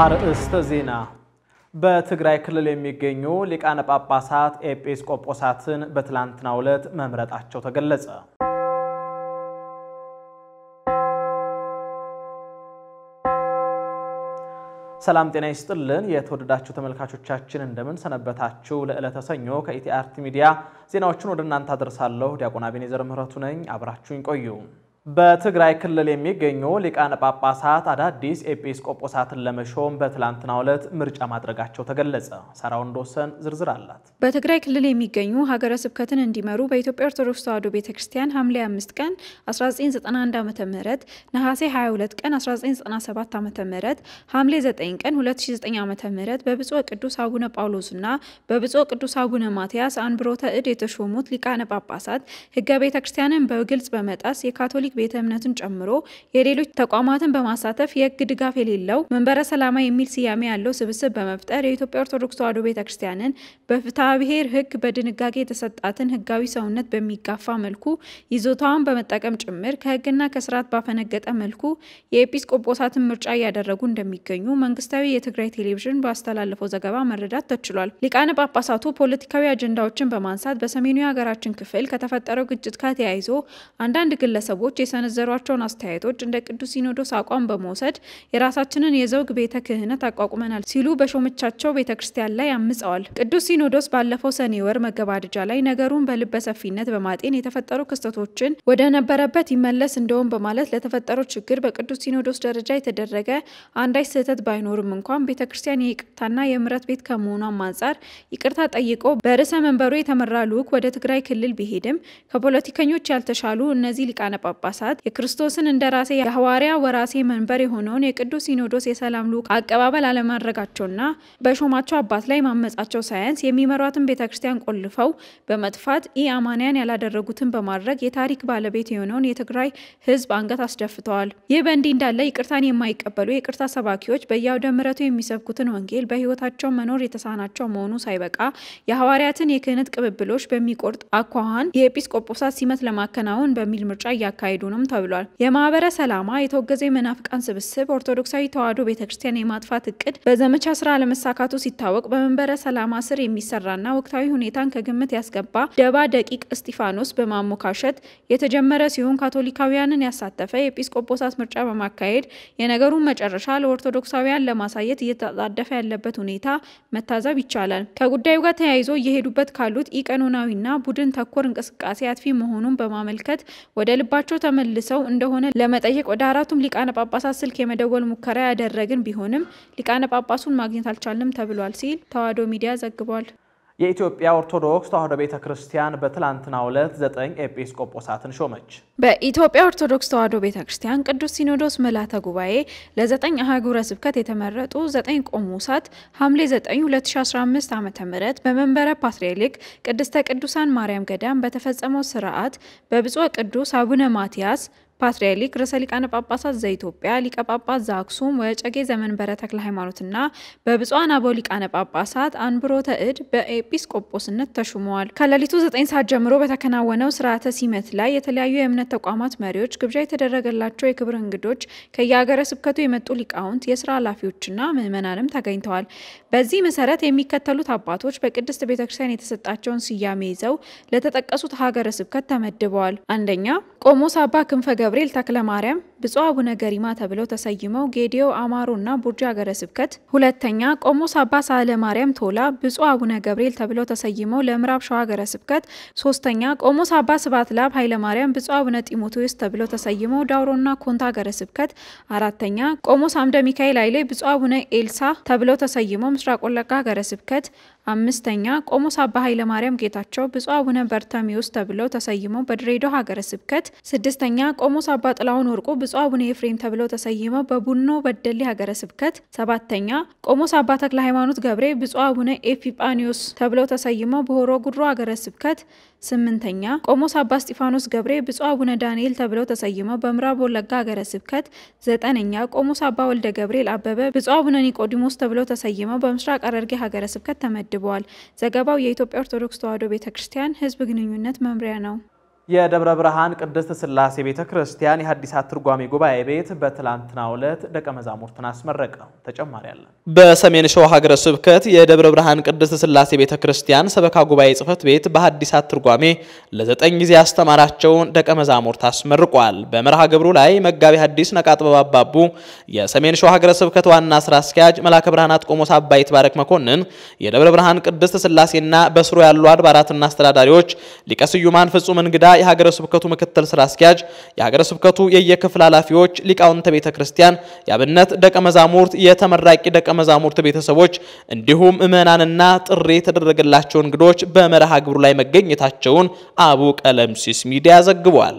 አርእስተ ዜና በትግራይ ክልል የሚገኙ ሊቃነ ጳጳሳት ኤጲስቆጶሳትን በትላንትናው ዕለት መምረጣቸው ተገለጸ። ሰላም ጤና ይስጥልን። የተወደዳችሁ ተመልካቾቻችን እንደምን ሰነበታችሁ? ለዕለተ ሰኞ ከኢቲአርቲ ሚዲያ ዜናዎቹን ወደ እናንተ አደርሳለሁ። ዲያቆን አቤኔዘር ምህረቱ ነኝ። አብራችሁኝ ቆዩ። በትግራይ ክልል የሚገኙ ሊቃነ ጳጳሳት አዳዲስ ኤጲስቆጶሳትን ለመሾም በትላንትናው ዕለት ምርጫ ማድረጋቸው ተገለጸ። ሳራ ወንዶሰን ዝርዝር አላት። በትግራይ ክልል የሚገኙ ሀገረ ስብከትን እንዲመሩ በኢትዮጵያ ኦርቶዶክስ ተዋሕዶ ቤተ ክርስቲያን ሐምሌ 5 ቀን 1991 ዓ ም ነሐሴ 22 ቀን 1997 ዓ ም ሐምሌ 9 ቀን 2009 ዓ ም በብፁዕ ቅዱስ አቡነ ጳውሎስና በብፁዕ ቅዱስ አቡነ ማትያስ አንብሮተ እድ የተሾሙት ሊቃነ ጳጳሳት ህገ ቤተ ክርስቲያንን በግልጽ በመጣስ የካቶሊክ ቤተ እምነትን ጨምሮ የሌሎች ተቋማትን በማሳተፍ የህግ ድጋፍ የሌለው መንበረ ሰላማ የሚል ስያሜ ያለው ስብስብ በመፍጠር የኢትዮጵያ ኦርቶዶክስ ተዋሕዶ ቤተ ክርስቲያንን በፍትሐ ብሔር ህግ በድንጋጌ የተሰጣትን ህጋዊ ሰውነት በሚጋፋ መልኩ ይዞታዋን በመጠቀም ጭምር ከህግና ከስርዓት ባፈነገጠ መልኩ የኤጲስቆጶሳትን ምርጫ እያደረጉ እንደሚገኙ መንግስታዊ የትግራይ ቴሌቪዥን ባስተላለፈው ዘገባ መረዳት ተችሏል። ሊቃነ ጳጳሳቱ ፖለቲካዊ አጀንዳዎችን በማንሳት በሰሜኑ የሀገራችን ክፍል ከተፈጠረው ግጭት ጋር ተያይዞ አንዳንድ ግለሰቦች የሰነዘሯቸውን አስተያየቶች እንደ ቅዱስ ሲኖዶስ አቋም በመውሰድ የራሳችንን የዘውግ ቤተ ክህነት አቋቁመናል ሲሉ በሾመቻቸው ቤተ ክርስቲያን ላይ አምጸዋል። ቅዱስ ሲኖዶስ ባለፈው ሰኔ ወር መገባደጃ ላይ ነገሩን ሰፊነት በማጤን የተፈጠሩ ክስተቶችን ወደ ነበረበት ይመለስ እንደውም በማለት ለተፈጠረው ችግር በቅዱስ ሲኖዶስ ደረጃ የተደረገ አንዳች ስህተት ባይኖርም እንኳን ቤተ ክርስቲያን የይቅርታና የምረት ቤት ከመሆኗም አንጻር ይቅርታ ጠይቆ በርዕሰ መንበሩ የተመራ ልዑክ ወደ ትግራይ ክልል ቢሄድም ከፖለቲከኞች ያልተሻሉ እነዚህ ሊቃነ ጳጳሳት የክርስቶስን እንደራሴ የሐዋርያ ወራሴ መንበር የሆነውን የቅዱስ ሲኖዶስ የሰላም ልዑክ አቀባበል አለማድረጋቸውና በሾማቸው አባት ላይ ማመጻቸው ሳያንስ የሚመሯትን ቤተ ክርስቲያን ቆልፈው በመጥፋት አማንያን ያላደረጉትን በማድረግ የታሪክ ባለቤት የሆነውን የትግራይ ሕዝብ አንገት አስደፍተዋል። ይህ በእንዲህ እንዳለ ይቅርታን የማይቀበሉ የቅርታ ሰባኪዎች በየአውደ ምረቱ የሚሰብኩትን ወንጌል በህይወታቸው መኖር የተሳናቸው መሆኑ ሳይበቃ የሐዋርያትን የክህነት ቅብብሎች በሚቆርጥ አኳኋን የኤጲስቆጶሳት ሲመት ለማከናወን በሚል ምርጫ እያካሄዱ ማካሄዱንም ተብሏል። የማህበረ ሰላማ የተወገዘ የመናፍቃን ስብስብ ኦርቶዶክሳዊ ተዋሕዶ ቤተክርስቲያን የማጥፋት እቅድ በዘመቻ ስራ አለመሳካቱ ሲታወቅ በመንበረ ሰላማ ስር የሚሰራና ወቅታዊ ሁኔታን ከግምት ያስገባ ደባ ደቂቅ እስጢፋኖስ በማሞካሸት የተጀመረ ሲሆን ካቶሊካውያንን ያሳተፈ የኤጲስቆጶሳት ምርጫ በማካሄድ የነገሩን መጨረሻ ለኦርቶዶክሳውያን ለማሳየት እየተጣደፈ ያለበት ሁኔታ መታዘብ ይቻላል። ከጉዳዩ ጋር ተያይዞ እየሄዱበት ካሉት ኢቀኖናዊና ቡድን ተኮር እንቅስቃሴ አጥፊ መሆኑን በማመልከት ወደ ልባቸው ተመልሰው እንደሆነ ለመጠየቅ ወደ አራቱም ሊቃነ ጳጳሳት ስልክ የመደወል ሙከራ ያደረግን ቢሆንም ሊቃነ ጳጳሱን ማግኘት አልቻልንም ተብሏል ሲል ተዋሕዶ ሚዲያ ዘግቧል። የኢትዮጵያ ኦርቶዶክስ ተዋሕዶ ቤተ ክርስቲያን በትላንትናው ዕለት ዘጠኝ ኤጲስቆጶሳትን ሾመች። በኢትዮጵያ ኦርቶዶክስ ተዋሕዶ ቤተ ክርስቲያን ቅዱስ ሲኖዶስ ምልዓተ ጉባኤ ለዘጠኝ አህጉረ ስብከት የተመረጡ ዘጠኝ ቆሞሳት ሐምሌ 9 2015 ዓ ም በመንበረ ፓትርያርክ ቅድስተ ቅዱሳን ማርያም ገዳም በተፈጸመው ስርዓት በብፁዕ ቅዱስ አቡነ ማትያስ ፓትርያርክ ርዕሰ ሊቃነ ጳጳሳት ዘኢትዮጵያ ሊቀ ጳጳስ ዘአክሱም ወጨጌ ዘመንበረ ተክለ ሃይማኖትና በብፁዓን አበው ሊቃነ ጳጳሳት አንብሮተ እድ በኤጲስቆጶስነት ተሹመዋል። ከሌሊቱ 9 ሰዓት ጀምሮ በተከናወነው ስርዓተ ሲመት ላይ የተለያዩ የእምነት ተቋማት መሪዎች፣ ግብዣ የተደረገላቸው የክብር እንግዶች፣ ከየሀገረ ስብከቱ የመጡ ሊቃውንት፣ የስራ ኃላፊዎችና ምዕመናንም ተገኝተዋል። በዚህ መሰረት የሚከተሉት አባቶች በቅድስት ቤተክርስቲያን የተሰጣቸውን ስያሜ ይዘው ለተጠቀሱት ሀገረ ስብከት ተመድበዋል። አንደኛ ቆሞስ አባ ክንፈገ ገብርኤል ተክለ ማርያም፣ ብፁዕ አቡነ ገሪማ ተብለው ተሰይመው ጌዲዮ አማሮና ቡርጂ ሀገረ ስብከት፣ ሁለተኛ ቆሞስ አባ ሳህለ ማርያም ቶላ፣ ብፁዕ አቡነ ገብርኤል ተብለው ተሰይመው ለምዕራብ ሸዋ ሀገረ ስብከት፣ ሶስተኛ ቆሞስ አባ ባትላብ ለአብ ኃይለ ማርያም፣ ብፁዕ አቡነ ጢሞቴዎስ ተብለው ተሰይመው ዳውሮና ኮንታ ሀገረ ስብከት፣ አራተኛ ቆሞስ አምደ ሚካኤል አይሌ ብፁዕ አቡነ ኤልሳ ተብለው ተሰይመው ምስራቅ ወለጋ ሀገረ ስብከት፣ አምስተኛ ቆሞስ አባ ኃይለ ማርያም ጌታቸው ብፁዕ አቡነ በርተሚዎስ ተብለው ተሰይመው በድሬዳዋ ሀገረ ስብከት። ስድስተኛ ቆሞስ አባ ጥላሁን ወርቁ ብፁዕ አቡነ ኤፍሬም ተብለው ተሰይመው በቡኖ በደሌ ሀገረ ስብከት። ሰባተኛ ቆሞስ አባ ተክለ ሃይማኖት ገብሬ ብፁዕ አቡነ ኤጲጳኒዮስ ተብለው ተሰይመው በሆሮ ጉድሮ ሀገረ ስብከት ስምንተኛ ቆሞስ አባ እስጢፋኖስ ገብሬ ብፁዕ አቡነ ዳንኤል ተብለው ተሰይመው በምዕራብ ወለጋ ሀገረ ስብከት። ዘጠነኛ ቆሞስ አባ ወልደ ገብርኤል አበበ ብፁዕ አቡነ ኒቆዲሞስ ተብለው ተሰይመው በምስራቅ ሐረርጌ ሀገረ ስብከት ተመድበዋል። ዘገባው የኢትዮጵያ ኦርቶዶክስ ተዋሕዶ ቤተ ክርስቲያን ሕዝብ ግንኙነት መምሪያ ነው። የደብረ ብርሃን ቅድስት ስላሴ ቤተ ክርስቲያን የሐዲሳት ትርጓሜ ጉባኤ ቤት በትላንትናው ዕለት ደቀ መዛሙርትን አስመረቀ። ተጨማሪ አለ። በሰሜን ሸዋ ሀገረ ስብከት የደብረ ብርሃን ቅድስት ስላሴ ቤተ ክርስቲያን ሰበካ ጉባኤ ጽሕፈት ቤት በሐዲሳት ትርጓሜ ለዘጠኝ ጊዜ ያስተማራቸውን ደቀ መዛሙርት አስመርቋል። በመርሃ ግብሩ ላይ መጋቢ ሐዲስ ነቃጥበብ አባቡ፣ የሰሜን ሸዋ ሀገረ ስብከት ዋና ስራ አስኪያጅ፣ መላከ ብርሃናት ቆሞስ አባይ ትባረክ መኮንን፣ የደብረ ብርሃን ቅድስት ስላሴና በስሩ ያሉ አድባራትና አስተዳዳሪዎች፣ ሊቀስዩማን ፍጹም እንግዳ የሀገረ ስብከቱ ምክትል ስራ አስኪያጅ፣ የሀገረ ስብከቱ የየክፍል ኃላፊዎች፣ ሊቃውንተ ቤተ ክርስቲያን፣ የአብነት ደቀ መዛሙርት፣ የተመራቂ ደቀ መዛሙርት ቤተሰቦች እንዲሁም ምዕመናንና ጥሪ የተደረገላቸው እንግዶች በመርሃ ግብሩ ላይ መገኘታቸውን አቡ ቀለምሲስ ሚዲያ ዘግቧል።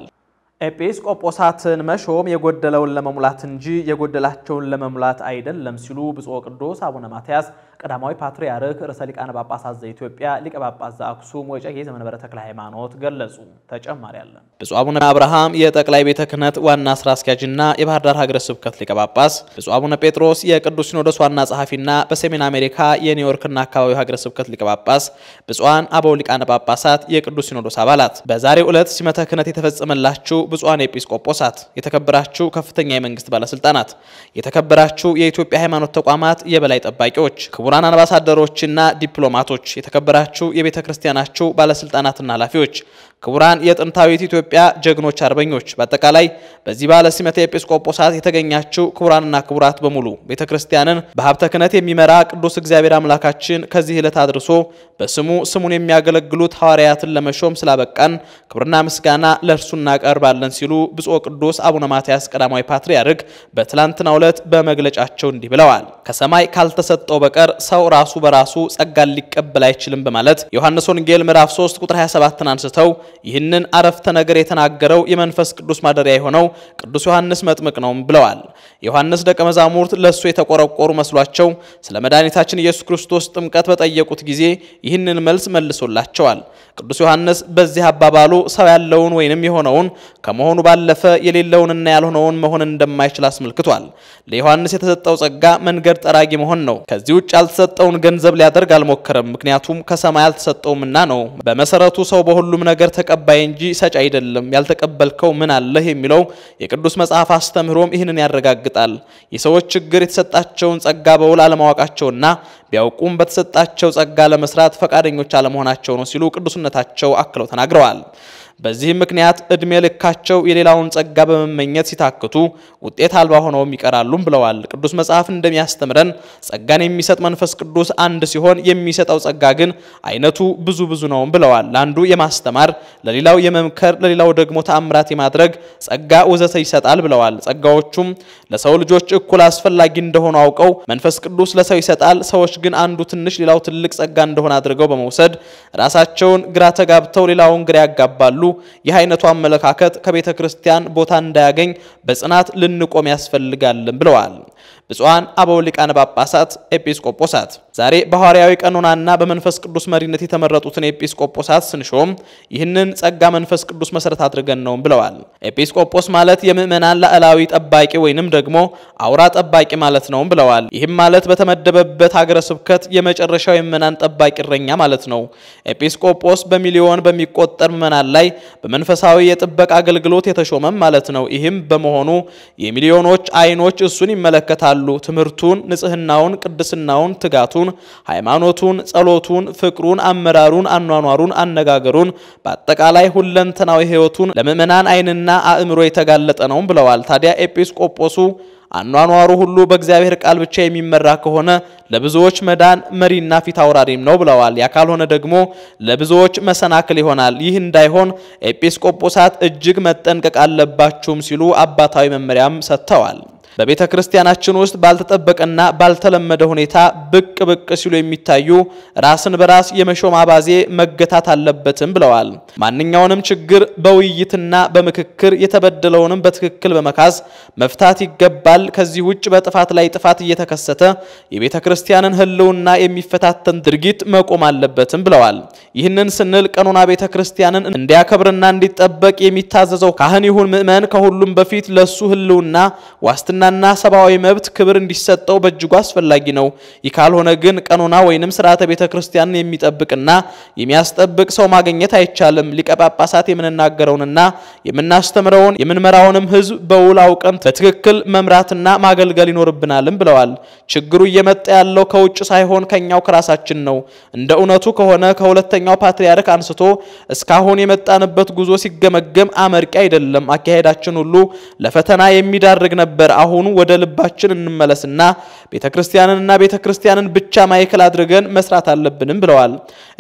ኤጲስቆጶሳትን መሾም የጎደለውን ለመሙላት እንጂ የጎደላቸውን ለመሙላት አይደለም ሲሉ ብፁዕ ቅዱስ አቡነ ማትያስ ቀዳማዊ ፓትርያርክ ርዕሰ ሊቃነ ጳጳሳት ዘኢትዮጵያ ሊቀ ጳጳስ ዘአክሱም ወጨጌ ዘመንበረ ተክለ ሃይማኖት ገለጹ። ተጨማሪ አለ። ብፁዕ አቡነ አብርሃም የጠቅላይ ቤተ ክህነት ዋና ስራ አስኪያጅና የባህር ዳር ሀገረ ስብከት ሊቀ ጳጳስ፣ ብፁዕ አቡነ ጴጥሮስ የቅዱስ ሲኖዶስ ዋና ጸሐፊና በሰሜን አሜሪካ የኒውዮርክና አካባቢው ሀገረ ስብከት ሊቀ ጳጳስ፣ ብፁዓን አበው ሊቃነ ጳጳሳት የቅዱስ ሲኖዶስ አባላት በዛሬው ዕለት ሲመተ ክህነት የተፈጸመላችሁ ብፁዓን ኤጲስቆጶሳት፣ የተከበራችሁ ከፍተኛ የመንግስት ባለስልጣናት፣ የተከበራችሁ የኢትዮጵያ ሃይማኖት ተቋማት የበላይ ጠባቂዎች፣ ክቡራን አምባሳደሮችና ዲፕሎማቶች፣ የተከበራችሁ የቤተ ክርስቲያናችሁ ባለስልጣናትና ኃላፊዎች፣ ክቡራን የጥንታዊት ኢትዮጵያ ጀግኖች አርበኞች፣ በአጠቃላይ በዚህ ባለ ሲመተ ኤጲስቆጶሳት የተገኛችሁ ክቡራንና ክቡራት በሙሉ ቤተ ክርስቲያንን በሀብተ ክህነት የሚመራ ቅዱስ እግዚአብሔር አምላካችን ከዚህ ዕለት አድርሶ በስሙ ስሙን የሚያገለግሉት ሐዋርያትን ለመሾም ስላበቃን ክብርና ምስጋና ለእርሱ እናቀርባለን። እንሰራለን ሲሉ ብፁዕ ቅዱስ አቡነ ማትያስ ቀዳማዊ ፓትርያርክ በትላንትናው ዕለት በመግለጫቸው እንዲህ ብለዋል። ከሰማይ ካልተሰጠው በቀር ሰው ራሱ በራሱ ጸጋን ሊቀበል አይችልም በማለት ዮሐንስ ወንጌል ምዕራፍ 3 ቁጥር 27ን አንስተው ይህንን አረፍተ ነገር የተናገረው የመንፈስ ቅዱስ ማደሪያ የሆነው ቅዱስ ዮሐንስ መጥምቅ ነው ብለዋል። ዮሐንስ ደቀ መዛሙርት ለእሱ የተቆረቆሩ መስሏቸው ስለ መድኃኒታችን ኢየሱስ ክርስቶስ ጥምቀት በጠየቁት ጊዜ ይህንን መልስ መልሶላቸዋል። ቅዱስ ዮሐንስ በዚህ አባባሉ ሰው ያለውን ወይንም የሆነውን ከመሆኑ ባለፈ የሌለውንና ያልሆነውን መሆን እንደማይችል አስመልክቷል። ለዮሐንስ የተሰጠው ጸጋ መንገድ ጠራጊ መሆን ነው። ከዚህ ውጭ ያልተሰጠውን ገንዘብ ሊያደርግ አልሞከረም። ምክንያቱም ከሰማይ አልተሰጠውምና ነው። በመሰረቱ ሰው በሁሉም ነገር ተቀባይ እንጂ ሰጪ አይደለም። ያልተቀበልከው ምን አለህ የሚለው የቅዱስ መጽሐፍ አስተምህሮም ይህንን ያረጋግጣል። የሰዎች ችግር የተሰጣቸውን ጸጋ በውል አለማወቃቸውና ቢያውቁም በተሰጣቸው ጸጋ ለመስራት ፈቃደኞች አለመሆናቸው ነው ሲሉ ቅዱስነታቸው አክለው ተናግረዋል። በዚህም ምክንያት እድሜ ልካቸው የሌላውን ጸጋ በመመኘት ሲታክቱ ውጤት አልባ ሆነውም ይቀራሉም ብለዋል። ቅዱስ መጽሐፍ እንደሚያስተምረን ጸጋን የሚሰጥ መንፈስ ቅዱስ አንድ ሲሆን የሚሰጠው ጸጋ ግን አይነቱ ብዙ ብዙ ነውም ብለዋል። ለአንዱ የማስተማር፣ ለሌላው የመምከር፣ ለሌላው ደግሞ ተአምራት የማድረግ ጸጋ ወዘተ ይሰጣል ብለዋል። ጸጋዎቹም ለሰው ልጆች እኩል አስፈላጊ እንደሆኑ አውቀው መንፈስ ቅዱስ ለሰው ይሰጣል። ሰዎች ግን አንዱ ትንሽ ሌላው ትልቅ ጸጋ እንደሆነ አድርገው በመውሰድ ራሳቸውን ግራ ተጋብተው ሌላውን ግራ ያጋባሉ። ይህ አይነቱ አመለካከት ከቤተ ክርስቲያን ቦታ እንዳያገኝ በጽናት ልንቆም ያስፈልጋልን ብለዋል ብፁዓን አበው ሊቃነ ጳጳሳት ኤጲስቆጶሳት ዛሬ በሐዋርያዊ ቀኖናና በመንፈስ ቅዱስ መሪነት የተመረጡትን ኤጲስቆጶሳት ስንሾም ይህንን ጸጋ መንፈስ ቅዱስ መሰረት አድርገን ነው ብለዋል። ኤጲስቆጶስ ማለት የምእመናን ላዕላዊ ጠባቂ ወይንም ደግሞ አውራ ጠባቂ ማለት ነው ብለዋል። ይህም ማለት በተመደበበት ሀገረ ስብከት የመጨረሻው የምእመናን ጠባቂ እረኛ ማለት ነው። ኤጲስቆጶስ በሚሊዮን በሚቆጠር ምእመናን ላይ በመንፈሳዊ የጥበቃ አገልግሎት የተሾመም ማለት ነው። ይህም በመሆኑ የሚሊዮኖች አይኖች እሱን ይመለከታሉ። ትምህርቱን፣ ንጽህናውን፣ ቅድስናውን፣ ትጋቱን እምነቱን፣ ሃይማኖቱን፣ ጸሎቱን፣ ፍቅሩን፣ አመራሩን፣ አኗኗሩን፣ አነጋገሩን በአጠቃላይ ሁለንተናዊ ሕይወቱን ለምእመናን አይንና አእምሮ የተጋለጠ ነውም ብለዋል። ታዲያ ኤጲስቆጶሱ አኗኗሩ ሁሉ በእግዚአብሔር ቃል ብቻ የሚመራ ከሆነ ለብዙዎች መዳን መሪና ፊት አውራሪም ነው ብለዋል። ያ ካልሆነ ደግሞ ለብዙዎች መሰናክል ይሆናል። ይህ እንዳይሆን ኤጲስቆጶሳት እጅግ መጠንቀቅ አለባችሁም ሲሉ አባታዊ መመሪያም ሰጥተዋል። በቤተ ክርስቲያናችን ውስጥ ባልተጠበቀና ባልተለመደ ሁኔታ ብቅ ብቅ ሲሉ የሚታዩ ራስን በራስ የመሾም አባዜ መገታት አለበትም ብለዋል። ማንኛውንም ችግር በውይይትና በምክክር የተበደለውንም በትክክል በመካስ መፍታት ይገባል። ከዚህ ውጭ በጥፋት ላይ ጥፋት እየተከሰተ የቤተ ክርስቲያንን ሕልውና የሚፈታተን ድርጊት መቆም አለበትም ብለዋል። ይህንን ስንል ቀኖና ቤተ ክርስቲያንን እንዲያከብርና እንዲጠበቅ የሚታዘዘው ካህን ይሁን ምእመን ከሁሉም በፊት ለሱ ሕልውና ዋስትና ሕሊናና ሰብአዊ መብት ክብር እንዲሰጠው በእጅጉ አስፈላጊ ነው። ይህ ካልሆነ ግን ቀኖና ወይንም ስርዓተ ቤተ ክርስቲያንን የሚጠብቅና የሚያስጠብቅ ሰው ማግኘት አይቻልም። ሊቀጳጳሳት ጳጳሳት የምንናገረውንና የምናስተምረውን የምንመራውንም ህዝብ በውል አውቀን በትክክል መምራትና ማገልገል ይኖርብናልም ብለዋል። ችግሩ እየመጣ ያለው ከውጭ ሳይሆን ከኛው ከራሳችን ነው። እንደ እውነቱ ከሆነ ከሁለተኛው ፓትርያርክ አንስቶ እስካሁን የመጣንበት ጉዞ ሲገመገም አመርቂ አይደለም። አካሄዳችን ሁሉ ለፈተና የሚዳርግ ነበር። አሁን አሁኑ ወደ ልባችን እንመለስና ቤተ ክርስቲያንንና ቤተ ክርስቲያንን ብቻ ማዕከል አድርገን መስራት አለብንም ብለዋል።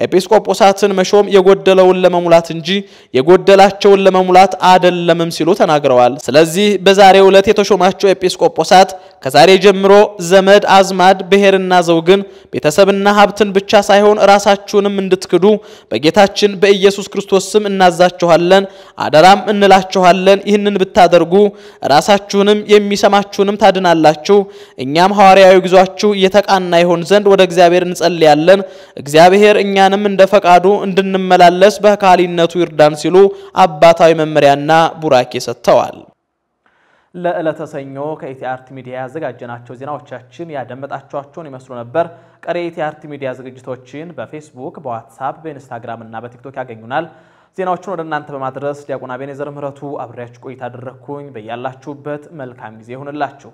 ኤጲስቆጶሳትን መሾም የጎደለውን ለመሙላት እንጂ የጎደላቸውን ለመሙላት አደለምም ሲሉ ተናግረዋል። ስለዚህ በዛሬው ዕለት የተሾማቸው ኤጲስቆጶሳት ከዛሬ ጀምሮ ዘመድ አዝማድ፣ ብሔርና ዘውግን፣ ቤተሰብና ሀብትን ብቻ ሳይሆን ራሳችሁንም እንድትክዱ በጌታችን በኢየሱስ ክርስቶስ ስም እናዛችኋለን፣ አደራም እንላችኋለን። ይህንን ብታደርጉ ራሳችሁንም የሚሰማችሁንም ታድናላችሁ። እኛም ሐዋርያዊ ጉዟችሁ እየተቃና ይሆን ዘንድ ወደ እግዚአብሔር እንጸልያለን። እግዚአብሔር እኛንም እንደ ፈቃዱ እንድንመላለስ በካሊነቱ ይርዳን ሲሉ አባታዊ መመሪያና ቡራኬ ሰጥተዋል። ለዕለተ ሰኞ ሚዲያ ያዘጋጀናቸው ዜናዎቻችን ያደመጣችኋቸውን ይመስሉ ነበር። ቀሪ የኢቲአርቲ ሚዲያ ዝግጅቶችን በፌስቡክ፣ በዋትሳፕ፣ በኢንስታግራም እና በቲክቶክ ያገኙናል። ዜናዎቹን ወደ እናንተ በማድረስ ዲያቆን አቤኔዘር ምህረቱ አብሬያችሁ ቆይታ አደረግኩኝ። በያላችሁበት መልካም ጊዜ ይሁንላችሁ።